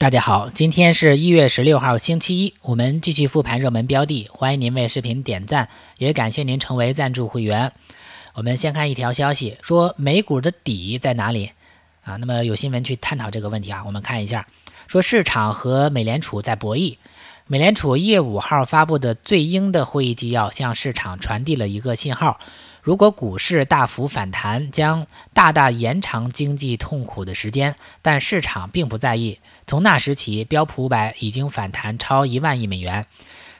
大家好，今天是一月十六号星期一，我们继续复盘热门标的。欢迎您为视频点赞，也感谢您成为赞助会员。我们先看一条消息，说美股的底在哪里啊？那么有新闻去探讨这个问题啊。我们看一下，说市场和美联储在博弈。美联储一月五号发布的最鹰的会议纪要，向市场传递了一个信号。如果股市大幅反弹，将大大延长经济痛苦的时间，但市场并不在意。从那时起，标普五百已经反弹超一万亿美元。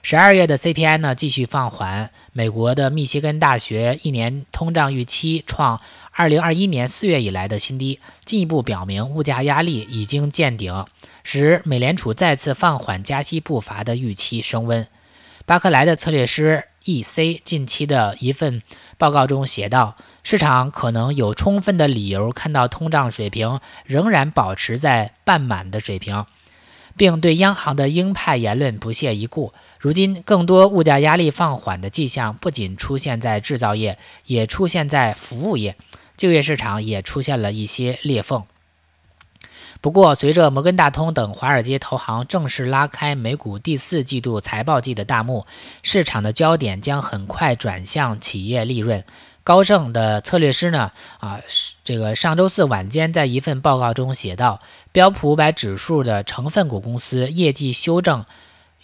十二月的 CPI 呢继续放缓。美国的密歇根大学一年通胀预期创二零二一年四月以来的新低，进一步表明物价压力已经见顶，使美联储再次放缓加息步伐的预期升温。巴克莱的策略师 E.C 近期的一份报告中写道：“市场可能有充分的理由看到通胀水平仍然保持在半满的水平，并对央行的鹰派言论不屑一顾。如今，更多物价压力放缓的迹象不仅出现在制造业，也出现在服务业，就业市场也出现了一些裂缝。”不过，随着摩根大通等华尔街投行正式拉开美股第四季度财报季的大幕，市场的焦点将很快转向企业利润。高盛的策略师呢，啊，这个上周四晚间在一份报告中写道：“标普五百指数的成分股公司业绩修正，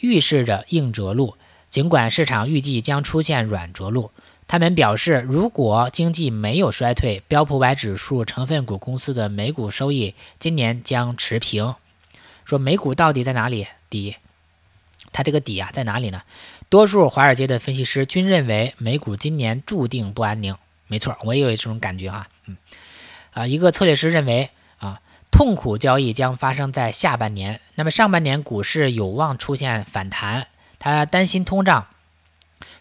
预示着硬着陆，尽管市场预计将出现软着陆。”他们表示，如果经济没有衰退，标普百指数成分股公司的每股收益今年将持平。说美股到底在哪里底？它这个底啊在哪里呢？多数华尔街的分析师均认为美股今年注定不安宁。没错，我也有这种感觉哈。嗯，啊，一个策略师认为啊，痛苦交易将发生在下半年。那么上半年股市有望出现反弹，他担心通胀。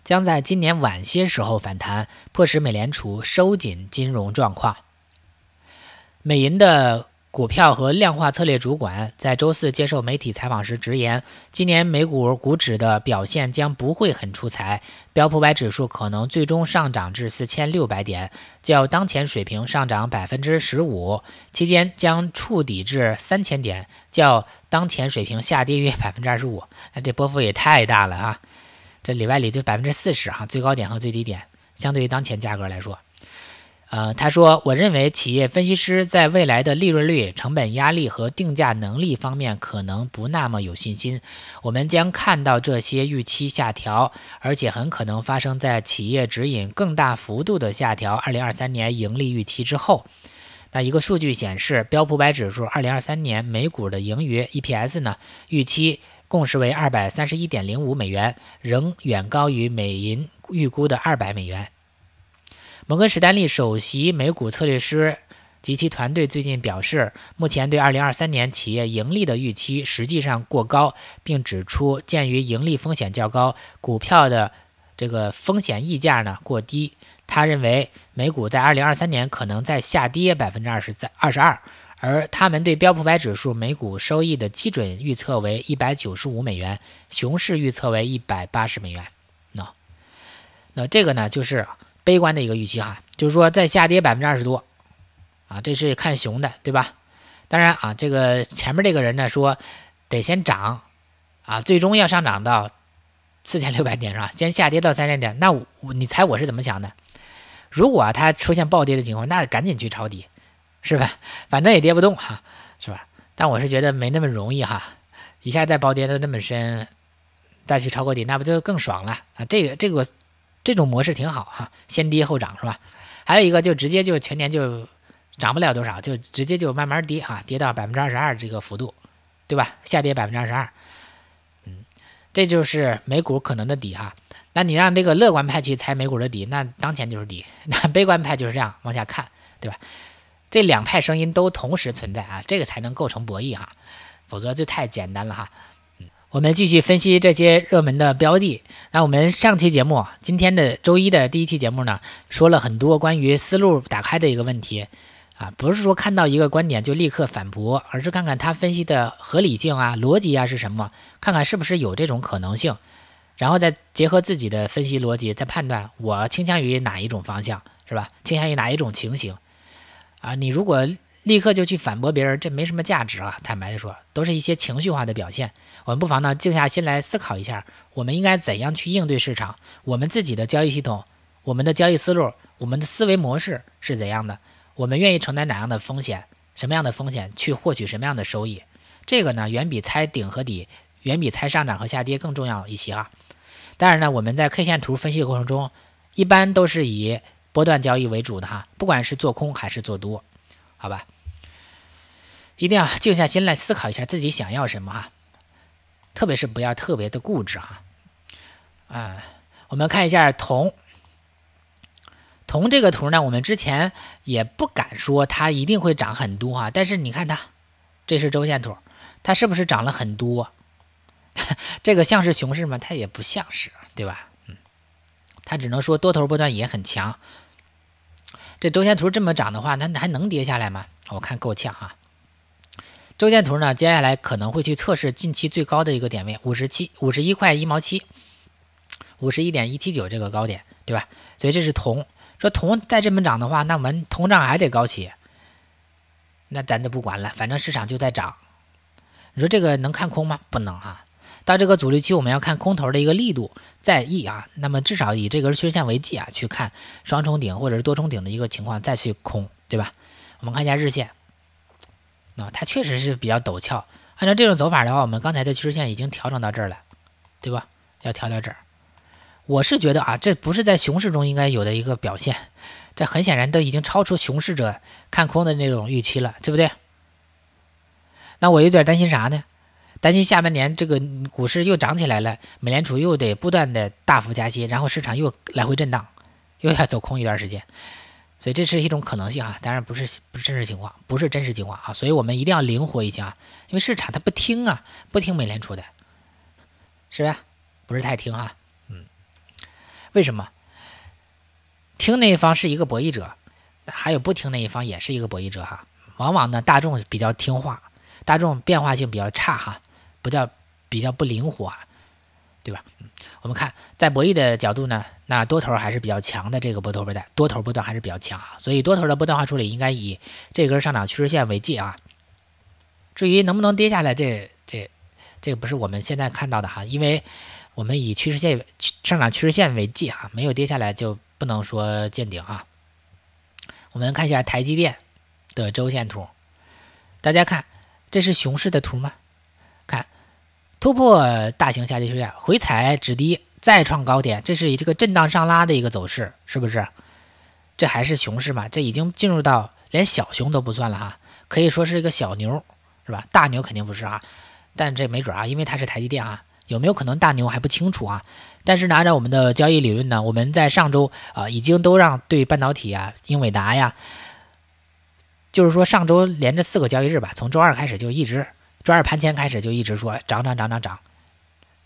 将在今年晚些时候反弹，迫使美联储收紧金融状况。美银的股票和量化策略主管在周四接受媒体采访时直言，今年美股股指的表现将不会很出彩。标普百指数可能最终上涨至四千六百点，较当前水平上涨百分之十五；期间将触底至三千点，较当前水平下跌约百分之二十五。这波幅也太大了啊！这里外里就百分之四十哈，最高点和最低点相对于当前价格来说，呃，他说，我认为企业分析师在未来的利润率、成本压力和定价能力方面可能不那么有信心。我们将看到这些预期下调，而且很可能发生在企业指引更大幅度的下调，二零二三年盈利预期之后。那一个数据显示，标普百指数二零二三年每股的盈余 EPS 呢，预期。共识为二百三十一点零五美元，仍远高于美银预估的二百美元。摩根士丹利首席美股策略师及其团队最近表示，目前对二零二三年企业盈利的预期实际上过高，并指出，鉴于盈利风险较高，股票的这个风险溢价呢过低。他认为，美股在二零二三年可能再下跌百分之二十三、二十二。而他们对标普百指数每股收益的基准预测为一百九十五美元，熊市预测为一百八十美元。那那这个呢，就是悲观的一个预期哈，就是说再下跌百分之二十多啊，这是看熊的对吧？当然啊，这个前面这个人呢说得先涨啊，最终要上涨到四千六百点是吧？先下跌到三千点，那我你猜我是怎么想的？如果它出现暴跌的情况，那赶紧去抄底。是吧？反正也跌不动哈，是吧？但我是觉得没那么容易哈，一下再暴跌的那么深，再去超个底，那不就更爽了啊？这个这个这种模式挺好哈，先跌后涨是吧？还有一个就直接就全年就涨不了多少，就直接就慢慢跌啊，跌到百分之二十二这个幅度，对吧？下跌百分之二十二，嗯，这就是美股可能的底哈。那你让这个乐观派去猜美股的底，那当前就是底；那悲观派就是这样往下看，对吧？这两派声音都同时存在啊，这个才能构成博弈哈，否则就太简单了哈。嗯，我们继续分析这些热门的标的。那我们上期节目，今天的周一的第一期节目呢，说了很多关于思路打开的一个问题啊，不是说看到一个观点就立刻反驳，而是看看他分析的合理性啊、逻辑啊是什么，看看是不是有这种可能性，然后再结合自己的分析逻辑再判断，我倾向于哪一种方向是吧？倾向于哪一种情形？啊，你如果立刻就去反驳别人，这没什么价值啊。坦白的说，都是一些情绪化的表现。我们不妨呢，静下心来思考一下，我们应该怎样去应对市场？我们自己的交易系统、我们的交易思路、我们的思维模式是怎样的？我们愿意承担哪样的风险？什么样的风险去获取什么样的收益？这个呢，远比猜顶和底，远比猜上涨和下跌更重要一些啊。当然呢，我们在 K 线图分析的过程中，一般都是以。波段交易为主的哈，不管是做空还是做多，好吧，一定要静下心来思考一下自己想要什么哈，特别是不要特别的固执哈。啊，我们看一下铜，铜这个图呢，我们之前也不敢说它一定会涨很多啊，但是你看它，这是周线图，它是不是涨了很多？这个像是熊市吗？它也不像是，对吧？嗯，它只能说多头波段也很强。这周线图这么涨的话，那还能跌下来吗？我看够呛哈。周线图呢，接下来可能会去测试近期最高的一个点位，五十七、五十一块一毛七，五十一点一七九这个高点，对吧？所以这是铜，说铜再这么涨的话，那我们铜涨还得高起。那咱就不管了，反正市场就在涨。你说这个能看空吗？不能啊。到这个阻力区，我们要看空头的一个力度。在意啊，那么至少以这根趋势线为记啊，去看双重顶或者是多重顶的一个情况再去空，对吧？我们看一下日线，啊，它确实是比较陡峭。按照这种走法的话，我们刚才的趋势线已经调整到这儿了，对吧？要调到这儿，我是觉得啊，这不是在熊市中应该有的一个表现，这很显然都已经超出熊市者看空的那种预期了，对不对？那我有点担心啥呢？担心下半年这个股市又涨起来了，美联储又得不断的大幅加息，然后市场又来回震荡，又要走空一段时间，所以这是一种可能性哈，当然不是不是真实情况，不是真实情况啊，所以我们一定要灵活一些啊，因为市场它不听啊，不听美联储的，是吧？不是太听哈，嗯，为什么？听那一方是一个博弈者，还有不听那一方也是一个博弈者哈，往往呢大众比较听话，大众变化性比较差哈。不叫比较不灵活，啊，对吧？我们看在博弈的角度呢，那多头还是比较强的，这个波头波段多头波段还是比较强啊，所以多头的波段化处理应该以这根上涨趋势线为界啊。至于能不能跌下来，这这这个不是我们现在看到的哈，因为我们以趋势线上涨趋势线为界啊，没有跌下来就不能说见顶啊。我们看一下台积电的周线图，大家看这是熊市的图吗？突破大型下跌试验，回踩止跌，再创高点，这是以这个震荡上拉的一个走势，是不是？这还是熊市嘛？这已经进入到连小熊都不算了哈，可以说是一个小牛，是吧？大牛肯定不是啊，但这没准啊，因为它是台积电啊，有没有可能大牛还不清楚啊？但是呢，按照我们的交易理论呢，我们在上周啊已经都让对半导体啊、英伟达呀，就是说上周连着四个交易日吧，从周二开始就一直。周二盘前开始就一直说涨涨涨涨涨，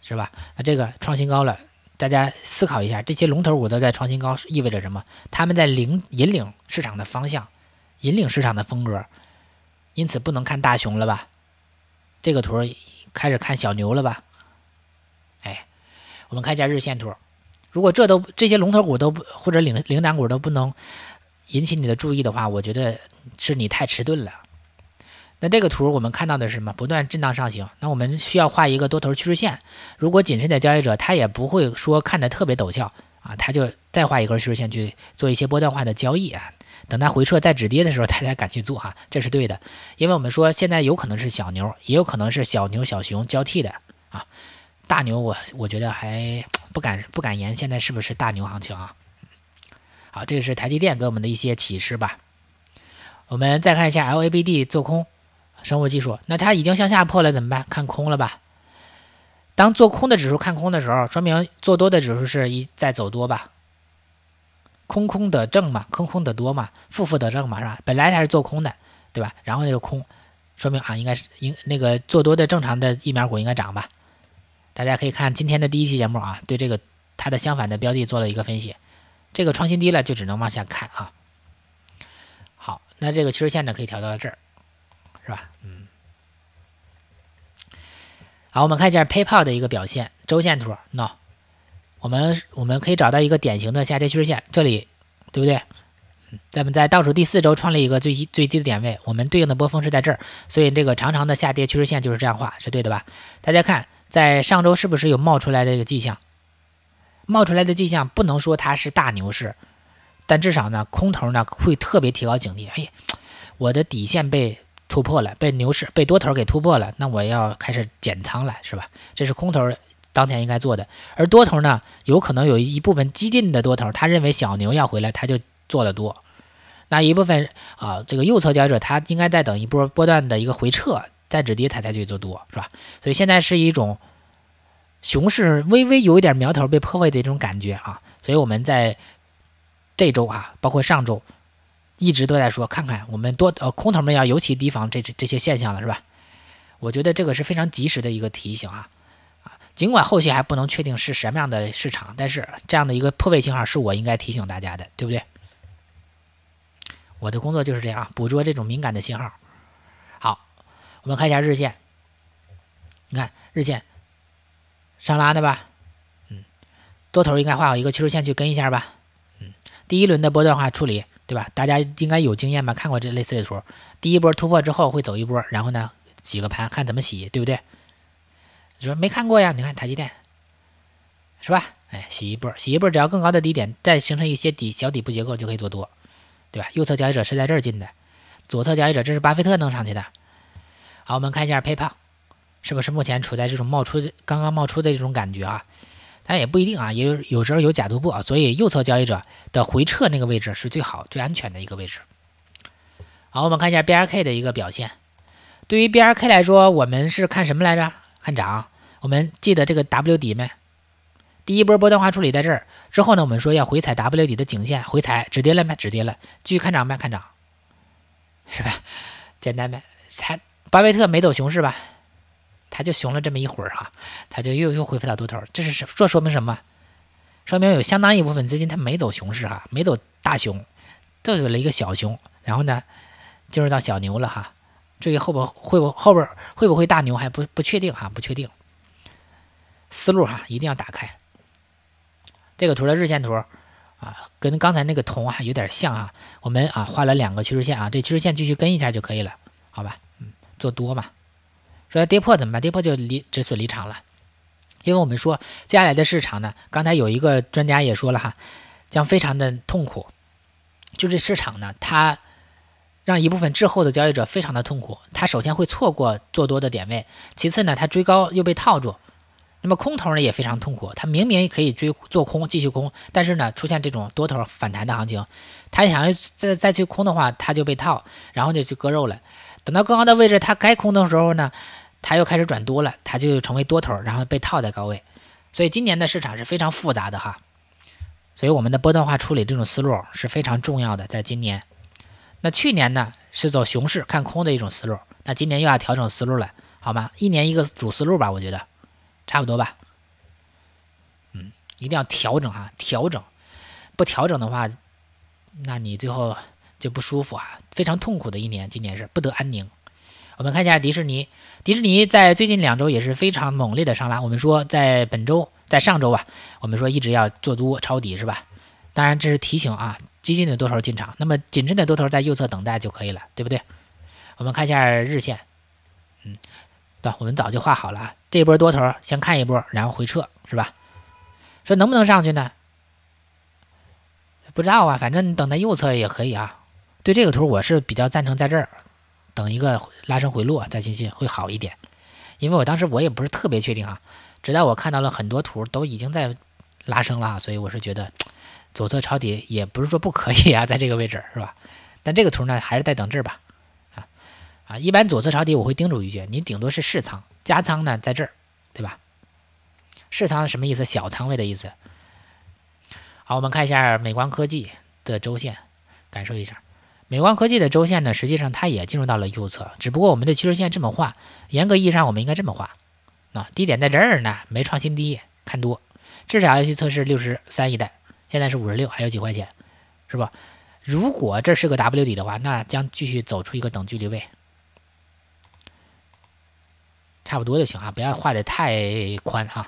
是吧？那这个创新高了，大家思考一下，这些龙头股都在创新高意味着什么？他们在领引领市场的方向，引领市场的风格，因此不能看大熊了吧？这个图开始看小牛了吧？哎，我们看一下日线图，如果这都这些龙头股都不或者领领涨股都不能引起你的注意的话，我觉得是你太迟钝了。那这个图我们看到的是什么？不断震荡上行。那我们需要画一个多头趋势线。如果谨慎的交易者，他也不会说看的特别陡峭啊，他就再画一根趋势线去做一些波段化的交易啊。等它回撤再止跌的时候，他才敢去做哈，这是对的。因为我们说现在有可能是小牛，也有可能是小牛小熊交替的啊。大牛我我觉得还不敢不敢言，现在是不是大牛行情啊？好，这个是台积电给我们的一些启示吧。我们再看一下 L A B D 做空。生物技术，那它已经向下破了怎么办？看空了吧？当做空的指数看空的时候，说明做多的指数是一在走多吧？空空得正嘛，空空得多嘛，负负得正嘛，是吧？本来它是做空的，对吧？然后那个空，说明啊，应该是应那个做多的正常的疫苗股应该涨吧？大家可以看今天的第一期节目啊，对这个它的相反的标的做了一个分析，这个创新低了就只能往下看啊。好，那这个趋势线呢，可以调到这儿。是吧？嗯。好，我们看一下 PayPal 的一个表现，周线图。No，我们我们可以找到一个典型的下跌趋势线，这里对不对？咱们在倒数第四周创立一个最低最低的点位，我们对应的波峰是在这儿，所以这个长长的下跌趋势线就是这样画，是对的吧？大家看，在上周是不是有冒出来的一个迹象？冒出来的迹象不能说它是大牛市，但至少呢，空头呢会特别提高警惕。哎呀，我的底线被。突破了，被牛市被多头给突破了，那我要开始减仓了，是吧？这是空头当前应该做的，而多头呢，有可能有一部分激进的多头，他认为小牛要回来，他就做的多。那一部分啊，这个右侧交易者，他应该在等一波波段的一个回撤，在止跌，他才去做多，是吧？所以现在是一种熊市微微有一点苗头被破坏的一种感觉啊，所以我们在这周啊，包括上周。一直都在说，看看我们多呃空头们要尤其提防这这些现象了，是吧？我觉得这个是非常及时的一个提醒啊啊！尽管后续还不能确定是什么样的市场，但是这样的一个破位信号是我应该提醒大家的，对不对？我的工作就是这样，捕捉这种敏感的信号。好，我们看一下日线，你看日线上拉的吧，嗯，多头应该画好一个趋势线去跟一下吧，嗯，第一轮的波段化处理。对吧？大家应该有经验吧？看过这类似的图，第一波突破之后会走一波，然后呢，几个盘看怎么洗，对不对？你说没看过呀？你看台积电，是吧？哎，洗一波，洗一波，只要更高的低点再形成一些底小底部结构就可以做多，对吧？右侧交易者是在这儿进的，左侧交易者这是巴菲特弄上去的。好，我们看一下 PayPal，是不是目前处在这种冒出刚刚冒出的这种感觉啊？那也不一定啊，也有有时候有假突破啊，所以右侧交易者的回撤那个位置是最好、最安全的一个位置。好，我们看一下 BRK 的一个表现。对于 BRK 来说，我们是看什么来着？看涨。我们记得这个 W 底没？第一波波段化处理在这儿之后呢，我们说要回踩 W 底的颈线，回踩止跌了没？止跌了，继续看涨没？看涨，是吧？简单呗，才巴菲特没走熊市吧？它就熊了这么一会儿哈，它就又又恢复到多头，这是这说明什么？说明有相当一部分资金它没走熊市哈，没走大熊，有了一个小熊，然后呢进入到小牛了哈。至于后边会不会后边会不会大牛还不不确定哈，不确定。思路哈一定要打开。这个图的日线图啊，跟刚才那个铜啊有点像啊。我们啊画了两个趋势线啊，这趋势线继续跟一下就可以了，好吧？嗯，做多嘛。说跌破怎么办？跌破就离止损离场了，因为我们说接下来的市场呢，刚才有一个专家也说了哈，将非常的痛苦，就这市场呢，它让一部分滞后的交易者非常的痛苦。他首先会错过做多的点位，其次呢，他追高又被套住。那么空头呢也非常痛苦，他明明可以追做空继续空，但是呢出现这种多头反弹的行情，他想要再再去空的话，他就被套，然后就去割肉了。等到更高的位置，他该空的时候呢。它又开始转多了，它就成为多头，然后被套在高位，所以今年的市场是非常复杂的哈，所以我们的波段化处理这种思路是非常重要的。在今年，那去年呢是走熊市看空的一种思路，那今年又要调整思路了，好吗？一年一个主思路吧，我觉得差不多吧，嗯，一定要调整哈，调整，不调整的话，那你最后就不舒服啊，非常痛苦的一年，今年是不得安宁。我们看一下迪士尼，迪士尼在最近两周也是非常猛烈的上拉。我们说在本周，在上周吧，我们说一直要做多抄底是吧？当然这是提醒啊，激进的多头进场，那么谨慎的多头在右侧等待就可以了，对不对？我们看一下日线，嗯，对，我们早就画好了啊。这波多头先看一波，然后回撤是吧？说能不能上去呢？不知道啊，反正等待右侧也可以啊。对这个图我是比较赞成，在这儿。等一个拉升回落再进去会好一点，因为我当时我也不是特别确定啊，直到我看到了很多图都已经在拉升了，所以我是觉得左侧抄底也不是说不可以啊，在这个位置是吧？但这个图呢还是在等这儿吧啊啊！一般左侧抄底我会叮嘱一句，你顶多是试仓加仓呢，在这儿对吧？试仓什么意思？小仓位的意思。好，我们看一下美光科技的周线，感受一下。美光科技的周线呢，实际上它也进入到了右侧，只不过我们的趋势线这么画，严格意义上我们应该这么画，啊，低点在这儿呢，没创新低，看多，至少要去测试六十三一带，现在是五十六，还有几块钱，是吧？如果这是个 W 底的话，那将继续走出一个等距离位，差不多就行啊，不要画的太宽啊，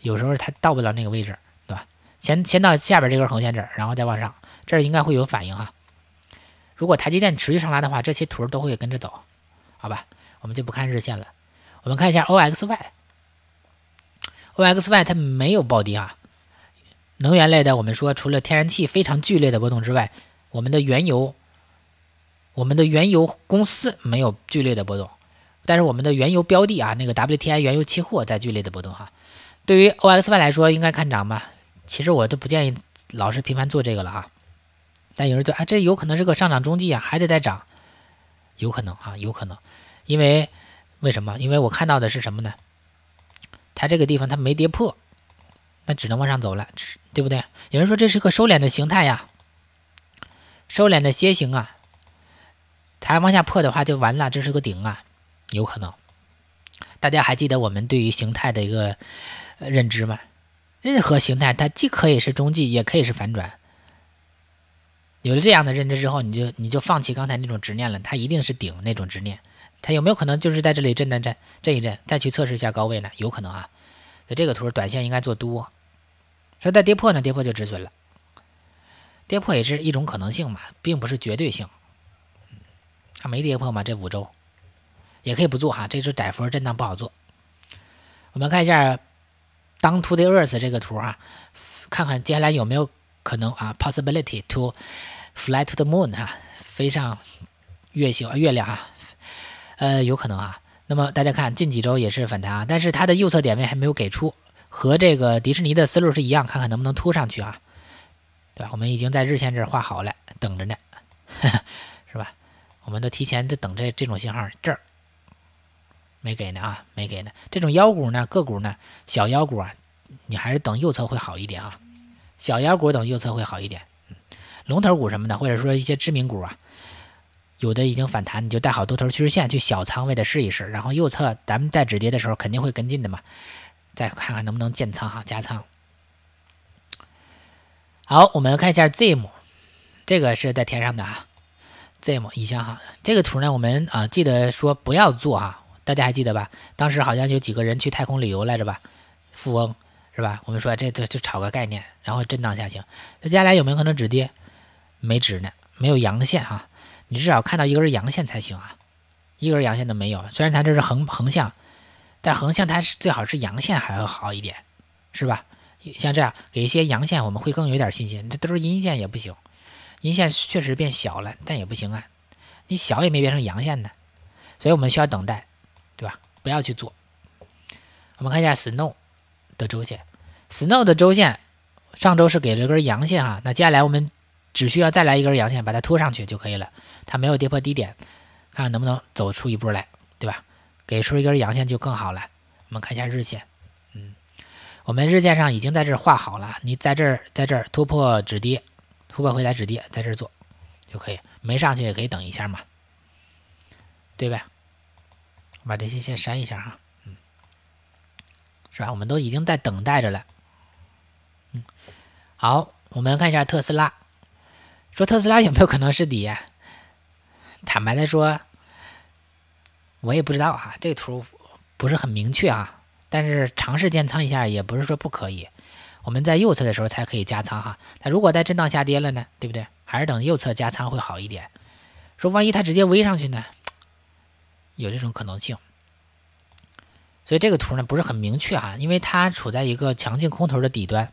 有时候它到不了那个位置，对吧？先先到下边这根横线这儿，然后再往上，这儿应该会有反应啊。如果台积电持续上拉的话，这些图都会跟着走，好吧，我们就不看日线了，我们看一下 OXY，OXY 它没有暴跌啊，能源类的我们说除了天然气非常剧烈的波动之外，我们的原油，我们的原油公司没有剧烈的波动，但是我们的原油标的啊，那个 WTI 原油期货在剧烈的波动哈，对于 OXY 来说应该看涨吧，其实我都不建议老是频繁做这个了哈。但有人说，哎，这有可能是个上涨中继啊，还得再涨，有可能啊，有可能，因为为什么？因为我看到的是什么呢？它这个地方它没跌破，那只能往上走了，对不对？有人说这是个收敛的形态呀，收敛的楔形啊，它往下破的话就完了，这是个顶啊，有可能。大家还记得我们对于形态的一个认知吗？任何形态它既可以是中继，也可以是反转。有了这样的认知之后，你就你就放弃刚才那种执念了。它一定是顶那种执念，它有没有可能就是在这里震荡震，震一震，再去测试一下高位呢？有可能啊。那这个图短线应该做多，说再跌破呢？跌破就止损了。跌破也是一种可能性嘛，并不是绝对性。它没跌破嘛？这五周也可以不做哈。这是窄幅震荡不好做。我们看一下 down to the earth 这个图啊，看看接下来有没有。可能啊，possibility to fly to the moon 啊，飞上月球啊，月亮啊，呃，有可能啊。那么大家看，近几周也是反弹啊，但是它的右侧点位还没有给出，和这个迪士尼的思路是一样，看看能不能突上去啊，对吧？我们已经在日线这儿画好了，等着呢，是吧？我们都提前在等这这种信号，这儿没给呢啊，没给呢。这种妖股呢，个股呢，小妖股啊，你还是等右侧会好一点啊。小妖股等右侧会好一点，龙头股什么的，或者说一些知名股啊，有的已经反弹，你就带好多头趋势线，去小仓位的试一试。然后右侧咱们带止跌的时候肯定会跟进的嘛，再看看能不能建仓哈，加仓。好，我们看一下 ZIM，这个是在天上的啊，ZIM 以前哈，这个图呢，我们啊记得说不要做哈，大家还记得吧？当时好像有几个人去太空旅游来着吧，富翁。是吧？我们说这这就炒个概念，然后震荡下行，接下来有没有可能止跌？没止呢，没有阳线啊！你至少看到一根阳线才行啊，一根阳线都没有。虽然它这是横横向，但横向它是最好是阳线还要好一点，是吧？像这样给一些阳线，我们会更有点信心。这都是阴线也不行，阴线确实变小了，但也不行啊！你小也没变成阳线呢，所以我们需要等待，对吧？不要去做。我们看一下 Snow。的周线，Snow 的周线上周是给了根阳线啊，那接下来我们只需要再来一根阳线把它拖上去就可以了。它没有跌破低点，看看能不能走出一步来，对吧？给出一根阳线就更好了。我们看一下日线，嗯，我们日线上已经在这儿画好了。你在这儿在这儿突破止跌，突破回来止跌，在这儿做就可以。没上去也可以等一下嘛，对吧？把这些线删一下哈。是吧？我们都已经在等待着了。嗯，好，我们看一下特斯拉。说特斯拉有没有可能是底？坦白的说，我也不知道啊。这个图不是很明确啊。但是尝试建仓一下也不是说不可以。我们在右侧的时候才可以加仓哈。它如果在震荡下跌了呢？对不对？还是等右侧加仓会好一点。说万一它直接 v 上去呢？有这种可能性。所以这个图呢不是很明确哈，因为它处在一个强劲空头的底端，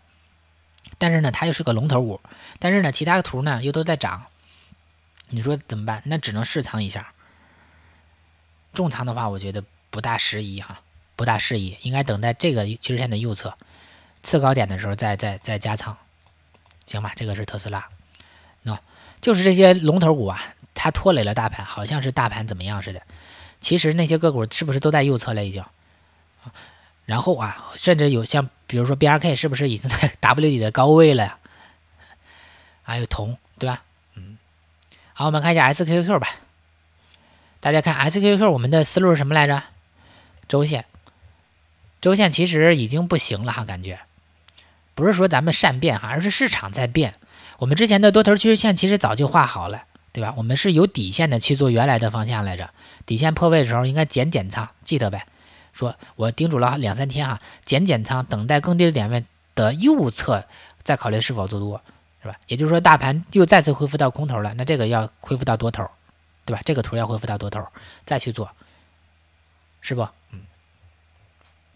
但是呢它又是个龙头股，但是呢其他的图呢又都在涨，你说怎么办？那只能试仓一下，重仓的话我觉得不大适宜哈，不大适宜，应该等待这个趋势线的右侧次高点的时候再再再加仓，行吧？这个是特斯拉，喏，就是这些龙头股啊，它拖累了大盘，好像是大盘怎么样似的，其实那些个股是不是都在右侧了已经？然后啊，甚至有像比如说 BRK 是不是已经在 W 底的高位了呀？还有铜，对吧？嗯，好，我们看一下 SQQ 吧。大家看 SQQ，我们的思路是什么来着？周线，周线其实已经不行了哈，感觉不是说咱们善变哈，而是市场在变。我们之前的多头趋势线其实早就画好了，对吧？我们是有底线的去做原来的方向来着，底线破位的时候应该减减仓，记得呗。说我叮嘱了两三天哈，减减仓，等待更低的点位的右侧再考虑是否做多，是吧？也就是说，大盘又再次恢复到空头了，那这个要恢复到多头，对吧？这个图要恢复到多头再去做，是不？嗯，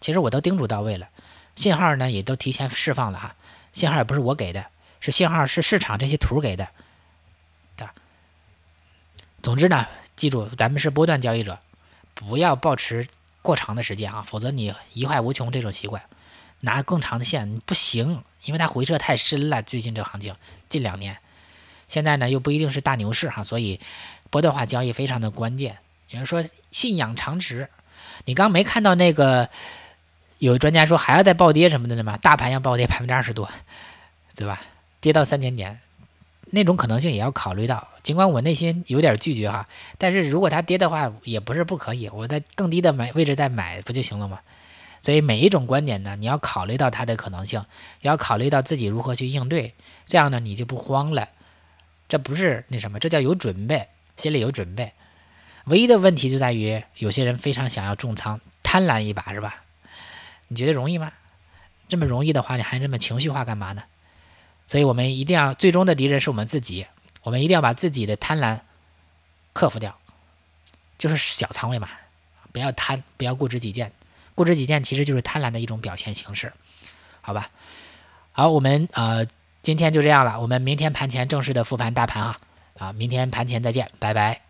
其实我都叮嘱到位了，信号呢也都提前释放了哈，信号也不是我给的，是信号是市场这些图给的，对吧？总之呢，记住咱们是波段交易者，不要保持。过长的时间啊，否则你一坏无穷这种习惯，拿更长的线不行，因为它回撤太深了。最近这行情，近两年，现在呢又不一定是大牛市哈，所以波段化交易非常的关键。有人说信仰长值，你刚没看到那个有专家说还要再暴跌什么的呢吗？大盘要暴跌百分之二十多，对吧？跌到三千点。那种可能性也要考虑到，尽管我内心有点拒绝哈，但是如果它跌的话，也不是不可以，我在更低的买位置再买不就行了吗？所以每一种观点呢，你要考虑到它的可能性，要考虑到自己如何去应对，这样呢你就不慌了。这不是那什么，这叫有准备，心里有准备。唯一的问题就在于，有些人非常想要重仓，贪婪一把是吧？你觉得容易吗？这么容易的话，你还这么情绪化干嘛呢？所以我们一定要，最终的敌人是我们自己。我们一定要把自己的贪婪克服掉，就是小仓位嘛，不要贪，不要固执己见。固执己见其实就是贪婪的一种表现形式，好吧？好，我们呃，今天就这样了。我们明天盘前正式的复盘大盘啊啊，明天盘前再见，拜拜。